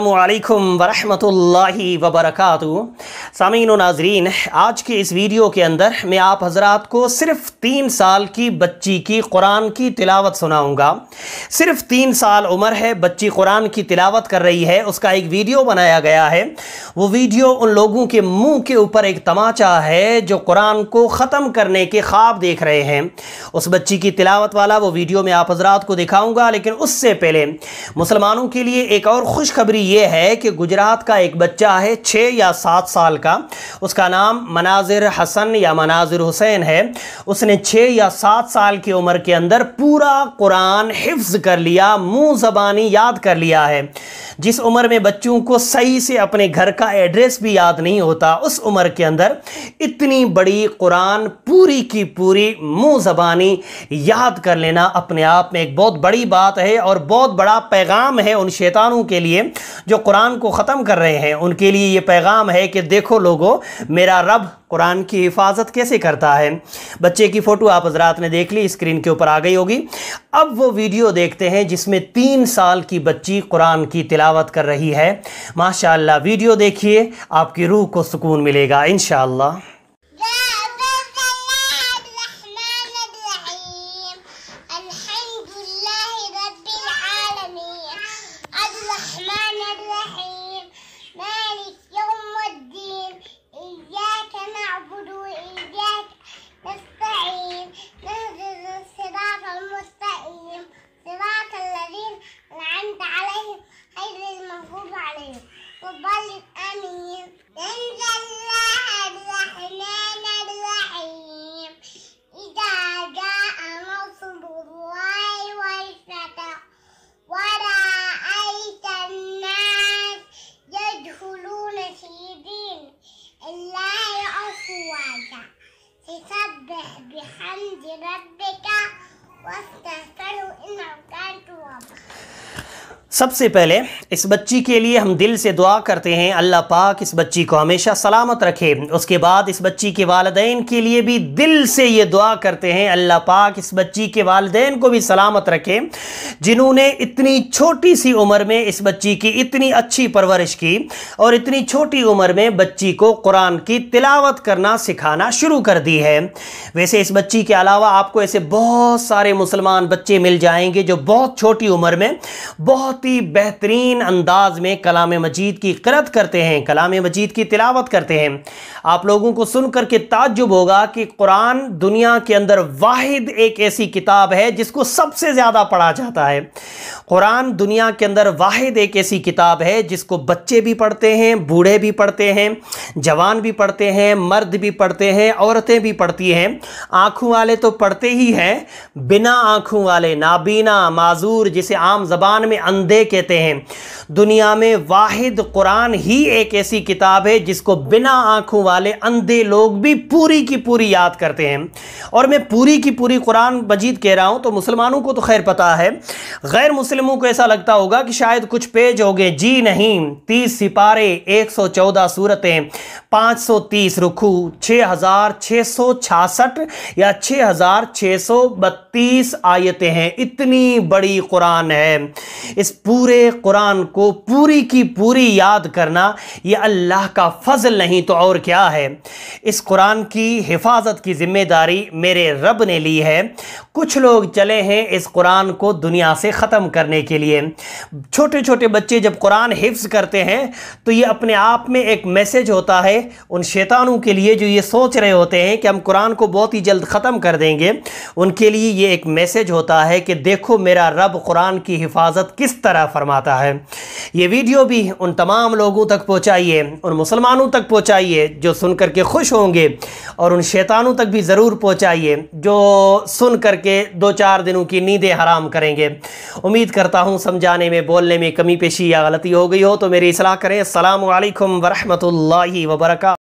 अल्लाम वरहमतुल्लाहि वबरकातु सामीन नाजरीन आज के इस वीडियो के अंदर मैं आप हजरात को सिर्फ़ तीन साल की बच्ची की कुरान की तिलावत सुनाऊंगा सिर्फ तीन साल उम्र है बच्ची कुरान की तिलावत कर रही है उसका एक वीडियो बनाया गया है वो वीडियो उन लोगों के मुंह के ऊपर एक तमाचा है जो कुरान को ख़त्म करने के ख्वाब देख रहे हैं उस बच्ची की तिलावत वाला वो वीडियो मैं आप हजरात को दिखाऊँगा लेकिन उससे पहले मुसलमानों के लिए एक और खुशखबरी ये है कि गुजरात का एक बच्चा है छः या सात साल का उसका नाम मनाजिर हसन या मनाजिर हुसैन है उसने छः या सात साल की उम्र के अंदर पूरा कुरान हिफ्ज़ कर लिया मुँह ज़बानी याद कर लिया है जिस उम्र में बच्चों को सही से अपने घर का एड्रेस भी याद नहीं होता उस उम्र के अंदर इतनी बड़ी कुरान पूरी की पूरी मुँह ज़बानी याद कर लेना अपने आप में एक बहुत बड़ी बात है और बहुत बड़ा पैगाम है उन शैतानों के लिए जो कुरान को ख़त्म कर रहे हैं उनके लिए ये पैगाम है कि देखो लोगों मेरा रब कुरान की हिफाजत कैसे करता है बच्चे की फ़ोटो आप हजरात ने देख ली स्क्रीन के ऊपर आ गई होगी अब वो वीडियो देखते हैं जिसमें तीन साल की बच्ची कुरान की तिलावत कर रही है माशाल्लाह वीडियो देखिए आपकी रूह को सुकून मिलेगा इन وبلغ أمين إن الله الرحمن الرحيم إذا جاء نصر الله والفتح ورأيت الناس يدخلون في دين الله أفواجا فسبح بحمد ربك واستغفره إنه كان توابا सबसे पहले इस बच्ची के लिए हम दिल से दुआ करते हैं अल्लाह पाक इस बच्ची को हमेशा सलामत रखे उसके बाद इस बच्ची के वालदेन के लिए भी दिल से ये दुआ करते हैं अल्लाह पाक इस बच्ची के वालदेन को भी सलामत रखे जिन्होंने इतनी छोटी सी उम्र में इस बच्ची की इतनी अच्छी परवरिश की और इतनी छोटी उम्र में बच्ची को कुरान की तिलावत करना सिखाना शुरू कर दी है वैसे इस बच्ची के अलावा आपको ऐसे बहुत सारे मुसलमान बच्चे मिल जाएंगे जो बहुत छोटी उम्र में बहुत बहुत ही बेहतरीन अंदाज में कलाम मजीद की करत करते हैं कलाम मजीद की तिलावत करते हैं आप लोगों को सुन कर के ताजुब होगा कि कुरान दुनिया के अंदर वाहिद एक ऐसी किताब है जिसको सबसे ज़्यादा पढ़ा जाता है कुरान दुनिया के अंदर वाहिद एक ऐसी किताब है जिसको बच्चे भी पढ़ते हैं बूढ़े भी पढ़ते हैं जवान भी पढ़ते हैं मर्द भी पढ़ते हैं औरतें भी पढ़ती हैं आँखों वाले तो पढ़ते ही हैं बिना आँखों वाले नाबीना माजूर जिसे आम जबान में अंधे कहते हैं दुनिया में वाहिद कुरान ही एक ऐसी किताब है जिसको बिना आँखों वाले अंधे लोग भी पूरी की पूरी याद करते हैं और मैं पूरी की पूरी कुरान मजीद कह रहा हूँ तो मुसलमानों को तो खैर पता है गैर मुसलमों को ऐसा लगता होगा कि शायद कुछ पेज हो गए जी नहीं तीस सिपारे एक सौ चौदह सूरतें पाँच सौ तीस रुखू छः हज़ार छः सौ छियासठ या छः हज़ार छः सौ बत्तीस आयतें हैं इतनी बड़ी कुरान है इस पूरे कुरान को पूरी की पूरी याद करना ये अल्लाह का फजल नहीं तो और क्या है इस कुरान की हिफाजत की ज़िम्मेदारी मेरे रब ने ली है कुछ लोग चले हैं इस कुरान को दुनिया से ख़त्म करने के लिए छोटे छोटे बच्चे जब कुरान हिफ्ज़ करते हैं तो ये अपने आप में एक मैसेज होता है उन शैतानों के लिए जो ये सोच रहे होते हैं कि हम कुरान को बहुत ही जल्द ख़त्म कर देंगे उनके लिए ये एक मैसेज होता है कि देखो मेरा रब कुरान की हिफाजत किस किस तरह फरमाता है ये वीडियो भी उन तमाम लोगों तक पहुँचाइए उन मुसलमानों तक पहुँचाइए जो सुन करके के खुश होंगे और उन शैतानों तक भी ज़रूर पहुँचाइए जो सुन कर के दो चार दिनों की नींदें हराम करेंगे उम्मीद करता हूँ समझाने में बोलने में कमी पेशी या गलती हो गई हो तो मेरी इसलाह करें वरहमत वरहमल वर्का